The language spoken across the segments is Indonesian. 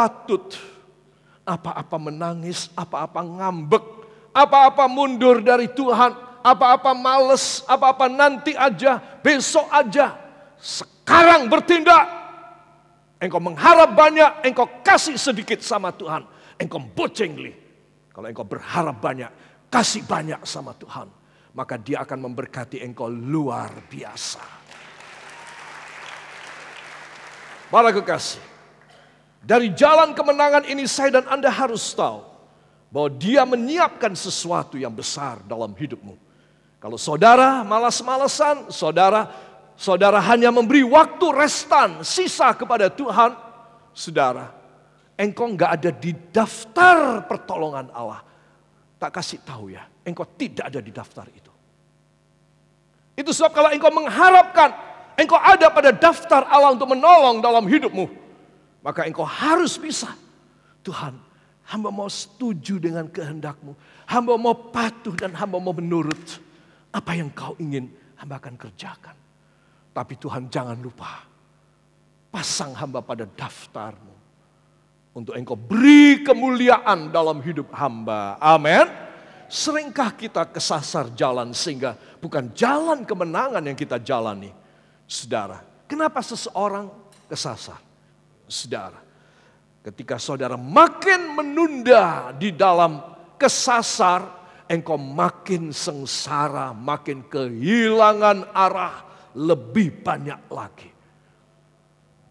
patut, apa-apa menangis, apa-apa ngambek, apa-apa mundur dari Tuhan, apa-apa males, apa-apa nanti aja, besok aja, sekarang bertindak. Engkau mengharap banyak, engkau kasih sedikit sama Tuhan. Engkau bocengli. Kalau engkau berharap banyak, kasih banyak sama Tuhan. Maka dia akan memberkati engkau luar biasa. Para kekasih, dari jalan kemenangan ini saya dan Anda harus tahu bahwa dia menyiapkan sesuatu yang besar dalam hidupmu. Kalau saudara malas-malasan, saudara saudara hanya memberi waktu restan sisa kepada Tuhan, saudara, engkau nggak ada di daftar pertolongan Allah. Tak kasih tahu ya, engkau tidak ada di daftar itu. Itu sebab kalau engkau mengharapkan, engkau ada pada daftar Allah untuk menolong dalam hidupmu maka engkau harus bisa. Tuhan, hamba mau setuju dengan kehendakmu. Hamba mau patuh dan hamba mau menurut. Apa yang kau ingin, hamba akan kerjakan. Tapi Tuhan jangan lupa. Pasang hamba pada daftarmu. Untuk engkau beri kemuliaan dalam hidup hamba. Amin. Seringkah kita kesasar jalan sehingga bukan jalan kemenangan yang kita jalani. Saudara, kenapa seseorang kesasar? saudara. Ketika saudara makin menunda di dalam kesasar, engkau makin sengsara, makin kehilangan arah lebih banyak lagi.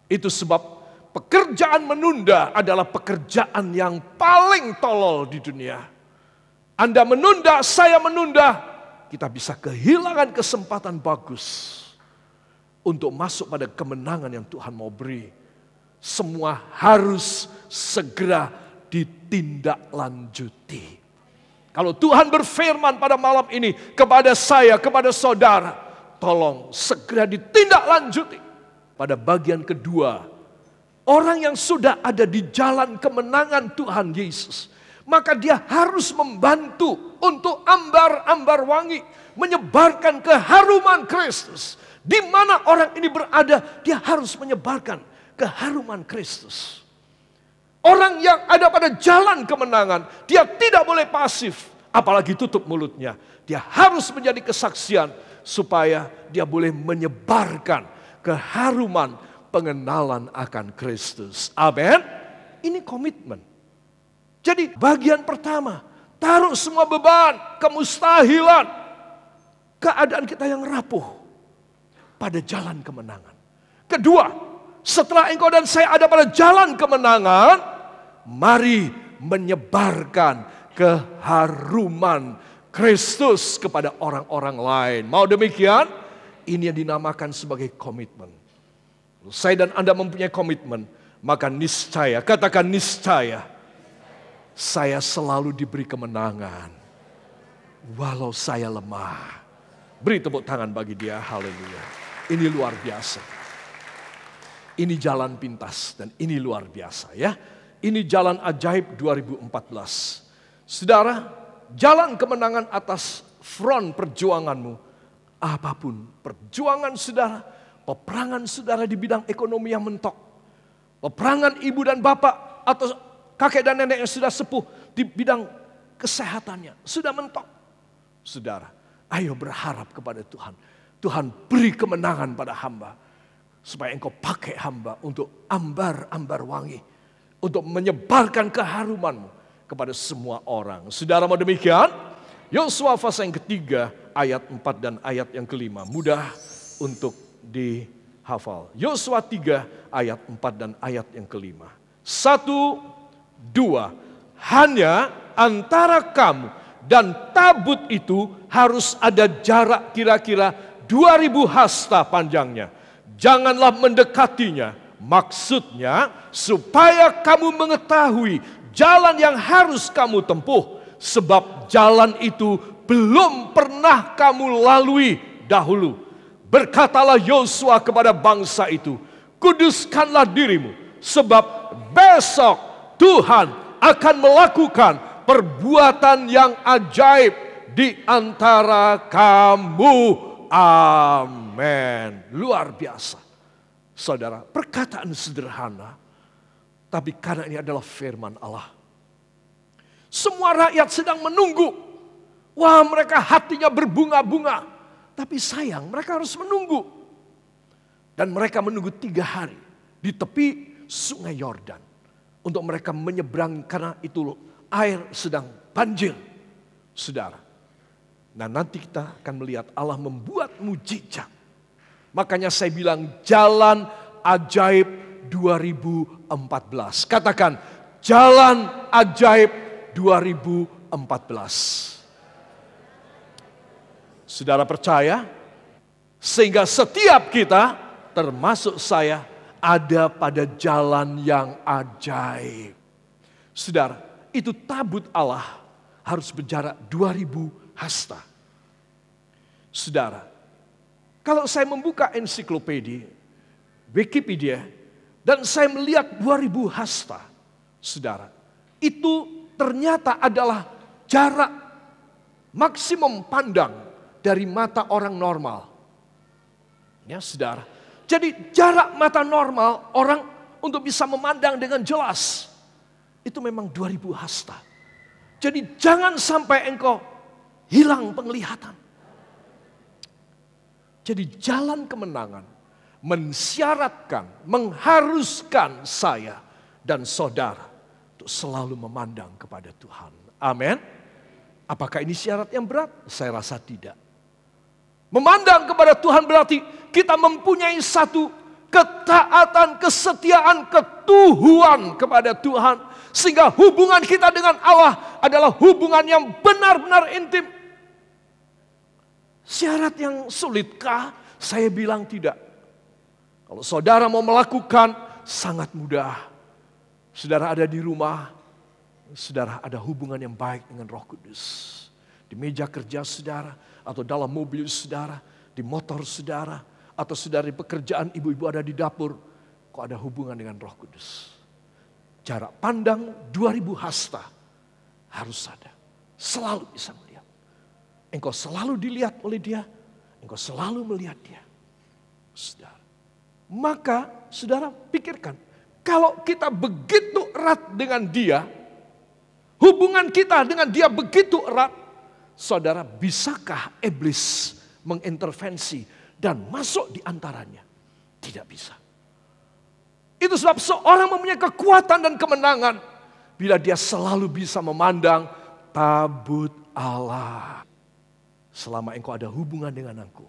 Itu sebab pekerjaan menunda adalah pekerjaan yang paling tolol di dunia. Anda menunda, saya menunda, kita bisa kehilangan kesempatan bagus untuk masuk pada kemenangan yang Tuhan mau beri semua harus segera ditindaklanjuti. Kalau Tuhan berfirman pada malam ini kepada saya, kepada saudara, tolong segera ditindaklanjuti. Pada bagian kedua, orang yang sudah ada di jalan kemenangan Tuhan Yesus, maka dia harus membantu untuk ambar-ambar wangi menyebarkan keharuman Kristus. Di mana orang ini berada, dia harus menyebarkan keharuman Kristus. Orang yang ada pada jalan kemenangan, dia tidak boleh pasif, apalagi tutup mulutnya. Dia harus menjadi kesaksian supaya dia boleh menyebarkan keharuman pengenalan akan Kristus. Amin. Ini komitmen. Jadi bagian pertama, taruh semua beban, kemustahilan, keadaan kita yang rapuh pada jalan kemenangan. Kedua, setelah engkau dan saya ada pada jalan kemenangan, mari menyebarkan keharuman Kristus kepada orang-orang lain. Mau demikian? Ini yang dinamakan sebagai komitmen. Saya dan Anda mempunyai komitmen, maka niscaya, katakan niscaya, saya selalu diberi kemenangan. Walau saya lemah. Beri tepuk tangan bagi dia, haleluya. Ini luar biasa. Ini jalan pintas dan ini luar biasa ya. Ini jalan ajaib 2014. Saudara, jalan kemenangan atas front perjuanganmu. Apapun perjuangan saudara, peperangan saudara di bidang ekonomi yang mentok. Peperangan ibu dan bapak atau kakek dan nenek yang sudah sepuh di bidang kesehatannya. Sudah mentok. Saudara, ayo berharap kepada Tuhan. Tuhan beri kemenangan pada hamba Supaya engkau pakai hamba untuk ambar-ambar wangi. Untuk menyebarkan keharumanmu kepada semua orang. Saudara mau demikian? Yosua pasal yang ketiga ayat empat dan ayat yang kelima. Mudah untuk dihafal. Yosua tiga ayat empat dan ayat yang kelima. Satu, dua. Hanya antara kamu dan tabut itu harus ada jarak kira-kira dua ribu hasta panjangnya janganlah mendekatinya. Maksudnya, supaya kamu mengetahui jalan yang harus kamu tempuh, sebab jalan itu belum pernah kamu lalui dahulu. Berkatalah Yosua kepada bangsa itu, "Kuduskanlah dirimu, sebab besok Tuhan akan melakukan perbuatan yang ajaib di antara kamu." Amin. Amin. Luar biasa. Saudara, perkataan sederhana, tapi karena ini adalah firman Allah. Semua rakyat sedang menunggu. Wah mereka hatinya berbunga-bunga. Tapi sayang mereka harus menunggu. Dan mereka menunggu tiga hari di tepi sungai Yordan. Untuk mereka menyeberang karena itu air sedang banjir. Saudara. Nah nanti kita akan melihat Allah membuat mujizat Makanya saya bilang jalan ajaib 2014. Katakan jalan ajaib 2014. Saudara percaya? Sehingga setiap kita termasuk saya ada pada jalan yang ajaib. Saudara, itu tabut Allah harus berjarak 2000 hasta. Saudara, kalau saya membuka ensiklopedia, Wikipedia, dan saya melihat 2000 hasta, saudara, itu ternyata adalah jarak maksimum pandang dari mata orang normal. Ya, saudara. Jadi jarak mata normal orang untuk bisa memandang dengan jelas itu memang 2000 hasta. Jadi jangan sampai engkau hilang penglihatan. Jadi jalan kemenangan mensyaratkan, mengharuskan saya dan saudara untuk selalu memandang kepada Tuhan. Amin. Apakah ini syarat yang berat? Saya rasa tidak. Memandang kepada Tuhan berarti kita mempunyai satu ketaatan, kesetiaan, ketuhuan kepada Tuhan. Sehingga hubungan kita dengan Allah adalah hubungan yang benar-benar intim Syarat yang sulitkah? Saya bilang tidak. Kalau saudara mau melakukan, sangat mudah. Saudara ada di rumah, saudara ada hubungan yang baik dengan Roh Kudus. Di meja kerja saudara, atau dalam mobil saudara, di motor saudara, atau saudara di pekerjaan ibu-ibu ada di dapur, kok ada hubungan dengan Roh Kudus. Jarak pandang 2000 hasta harus ada. Selalu bisa melihat. Engkau selalu dilihat oleh dia. Engkau selalu melihat dia. Saudara. Maka saudara pikirkan. Kalau kita begitu erat dengan dia. Hubungan kita dengan dia begitu erat. Saudara bisakah iblis mengintervensi dan masuk di antaranya? Tidak bisa. Itu sebab seorang mempunyai kekuatan dan kemenangan bila dia selalu bisa memandang tabut Allah. Selama engkau ada hubungan dengan aku,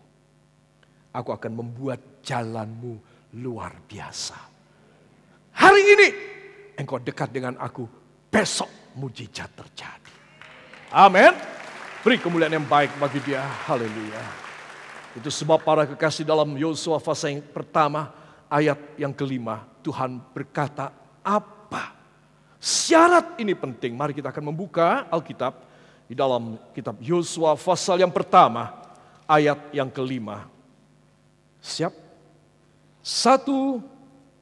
aku akan membuat jalanmu luar biasa. Hari ini engkau dekat dengan aku, besok mujizat terjadi. Amin. Beri kemuliaan yang baik bagi dia. Haleluya. Itu sebab para kekasih dalam Yosua fase yang pertama, ayat yang kelima, Tuhan berkata, apa? Syarat ini penting. Mari kita akan membuka Alkitab di dalam kitab Yosua pasal yang pertama ayat yang kelima. Siap? Satu,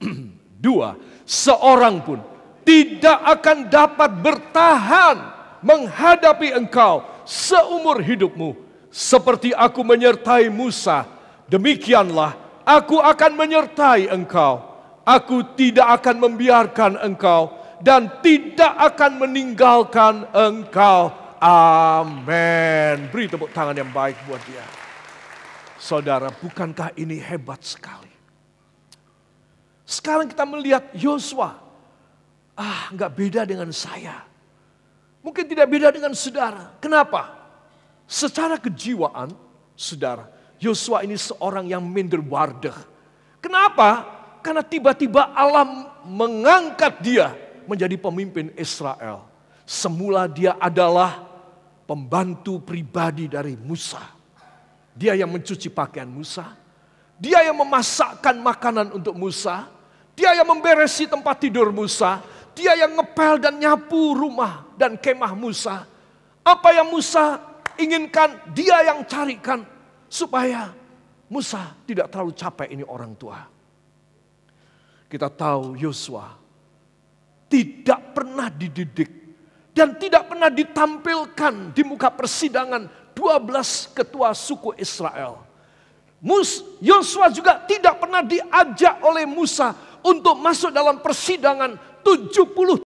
dua, seorang pun tidak akan dapat bertahan menghadapi engkau seumur hidupmu. Seperti aku menyertai Musa, demikianlah aku akan menyertai engkau. Aku tidak akan membiarkan engkau dan tidak akan meninggalkan engkau Amin. Beri tepuk tangan yang baik buat dia. Saudara, bukankah ini hebat sekali? Sekarang kita melihat Yosua. Ah, nggak beda dengan saya. Mungkin tidak beda dengan saudara. Kenapa? Secara kejiwaan, saudara, Yosua ini seorang yang minder wardah. Kenapa? Karena tiba-tiba Allah mengangkat dia menjadi pemimpin Israel. Semula dia adalah pembantu pribadi dari Musa. Dia yang mencuci pakaian Musa, dia yang memasakkan makanan untuk Musa, dia yang memberesi tempat tidur Musa, dia yang ngepel dan nyapu rumah dan kemah Musa. Apa yang Musa inginkan, dia yang carikan supaya Musa tidak terlalu capek ini orang tua. Kita tahu Yosua tidak pernah dididik dan tidak pernah ditampilkan di muka persidangan 12 ketua suku Israel. Mus Yosua juga tidak pernah diajak oleh Musa untuk masuk dalam persidangan 70